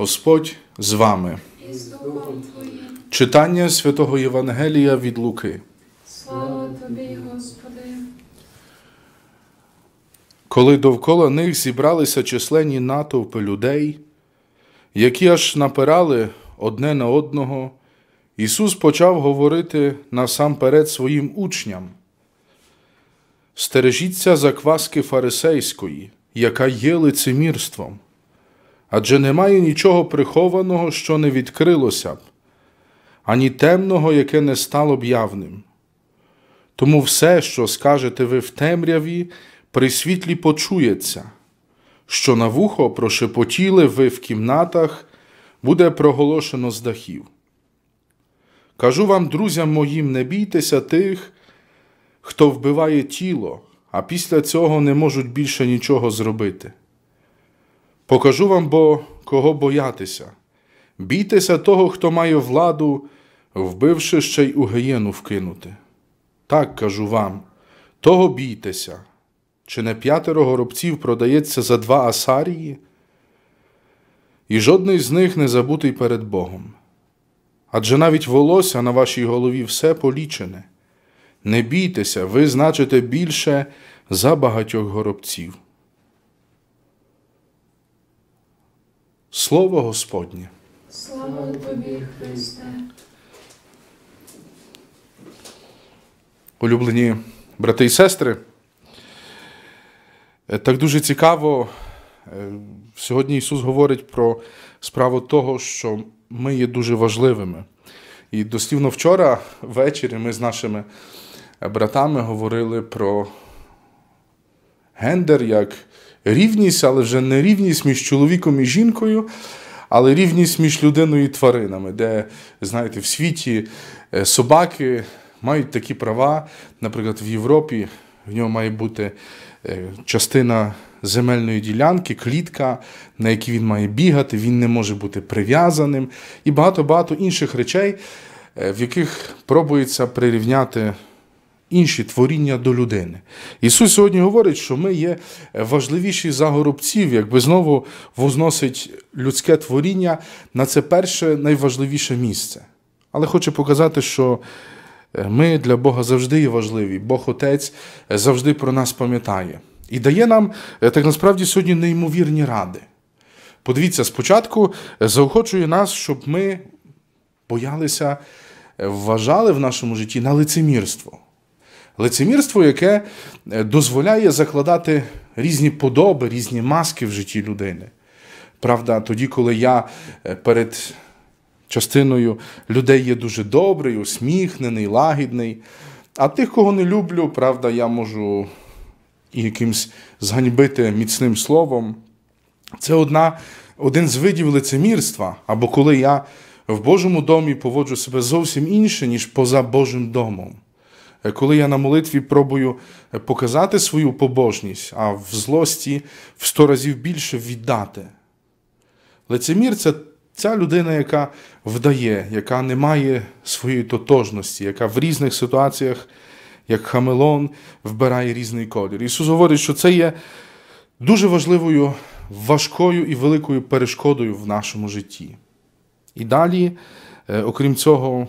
Господь з вами. Читання святого Євангелія від Луки. Слава тобі, Господи. Коли довкола них зібралися численні натовпи людей, які аж напирали одне на одного, Ісус почав говорити насамперед своїм учням. Стережіться закваски фарисейської, яка є лицемірством адже немає нічого прихованого, що не відкрилося б, ані темного, яке не стало б явним. Тому все, що скажете ви в темряві, при світлі почується, що на вухо прошепотіли ви в кімнатах, буде проголошено з дахів. Кажу вам, друзям моїм, не бійтеся тих, хто вбиває тіло, а після цього не можуть більше нічого зробити. Покажу вам бо кого боятися. Бійтеся того, хто має владу, вбивши ще й у гієну вкинути. Так кажу вам, того бійтеся, чи не п'ятеро горобців продається за два асарії, і жодний з них не забутий перед Богом. Адже навіть волосся на вашій голові все полічене. Не бійтеся, ви значите більше за багатьох горобців. Слово Господнє. Слава Тобі, Христе. Улюблені брати і сестри. Е, так дуже цікаво. Е, сьогодні Ісус говорить про справу того, що ми є дуже важливими. І дослівно вчора ввечері ми з нашими е, братами говорили про гендер як рівність, але вже не рівність між чоловіком і жінкою, але рівність між людиною і тваринами, де, знаєте, в світі е, собаки мають такі права. Наприклад, в Європі в нього має бути е, частина. Земельної ділянки, клітка, на якій він має бігати, він не може бути прив'язаним, і багато багато інших речей, е, в яких пробується прирівняти інші творіння до людини. Ісус сьогодні говорить, що ми є е, важливіші за горобців, якби знову возносить людське творіння на це перше найважливіше місце. Але хочу показати, що е, ми для Бога завжди є важливі, Бог Отець е, завжди про нас пам'ятає і дає нам так насправді сьогодні неймовірні ради. Подивіться, спочатку заохочує нас, щоб ми боялися, вважали в нашому житті на лицемірство лицемірство, яке е, дозволяє закладати різні подоби, різні маски в житті людини. Правда, тоді, коли я е, перед частиною людей є дуже добрий, усміхнений, лагідний. А тих, кого не люблю, правда, я можу і якимсь зганьбити міцним словом. Це одна, один з видів лицемірства, або коли я в Божому домі поводжу себе зовсім інше, ніж поза Божим домом. Е, коли я на молитві пробую е, показати свою побожність, а в злості в сто разів більше віддати. Лицемір це ця людина, яка вдає, яка не має своєї тотожності, яка в різних ситуаціях, як Хамелон, вбирає різний колір. Ісус говорить, що це є дуже важливою, важкою і великою перешкодою в нашому житті. І далі, е, окрім цього,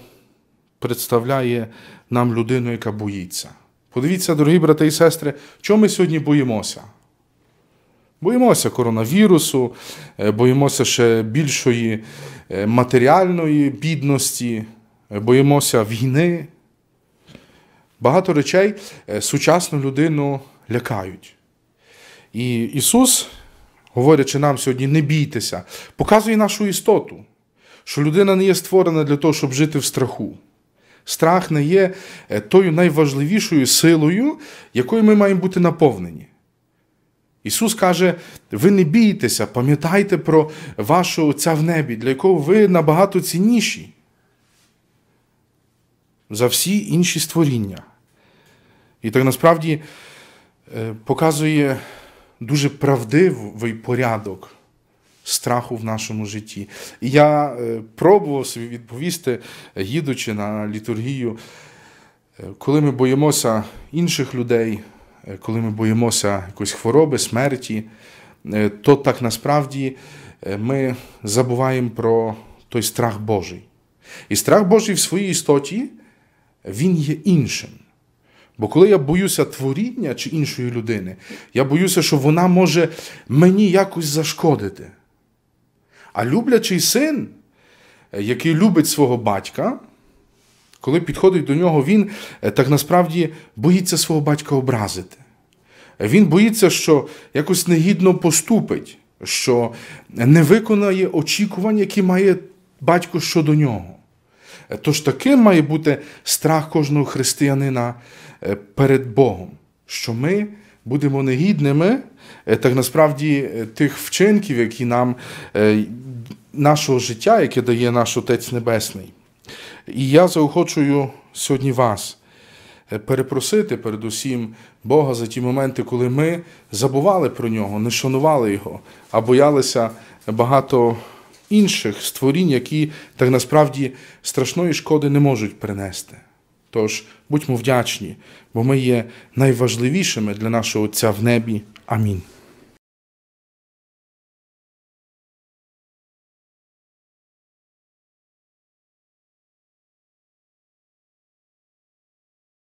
представляє нам людину, яка боїться. Подивіться, дорогі брати і сестри, чого ми сьогодні боїмося? Боїмося коронавірусу, е, боїмося ще більшої е, матеріальної бідності, е, боїмося війни. Багато речей сучасну людину лякають. І Ісус, говорячи нам сьогодні, не бійтеся, показує нашу істоту, що людина не є створена для того, щоб жити в страху. Страх не є е, тою найважливішою силою, якою ми маємо бути наповнені. Ісус каже: ви не бійтеся, пам'ятайте про вашого Отця в небі, для якого ви набагато цінніші за всі інші створіння. І так насправді е, показує дуже правдивий порядок страху в нашому житті. І я е, пробував собі відповісти, їдучи на літургію, е, коли ми боїмося інших людей, е, коли ми боїмося якоїсь хвороби, смерті, то так насправді ми забуваємо про той страх Божий. І страх Божий в своїй істоті, він є іншим. Бо коли я боюся творіння чи іншої людини, я боюся, що вона може мені якось зашкодити. А люблячий син, який любить свого батька, коли підходить до нього, він е, так насправді боїться свого батька образити. Він боїться, що якось негідно поступить, що не виконає очікувань, які має батько щодо нього. Е, тож таким має бути страх кожного християнина е, перед Богом, що ми будемо негідними, е, так насправді е, тих вчинків, які нам е, нашого життя, яке дає наш Отець Небесний. І я заохочую сьогодні вас перепросити передусім Бога за ті моменти, коли ми забували про нього, не шанували його, а боялися багато інших створінь, які так насправді страшної шкоди не можуть принести. Тож будьмо вдячні, бо ми є найважливішими для нашого Отця в небі. Амінь.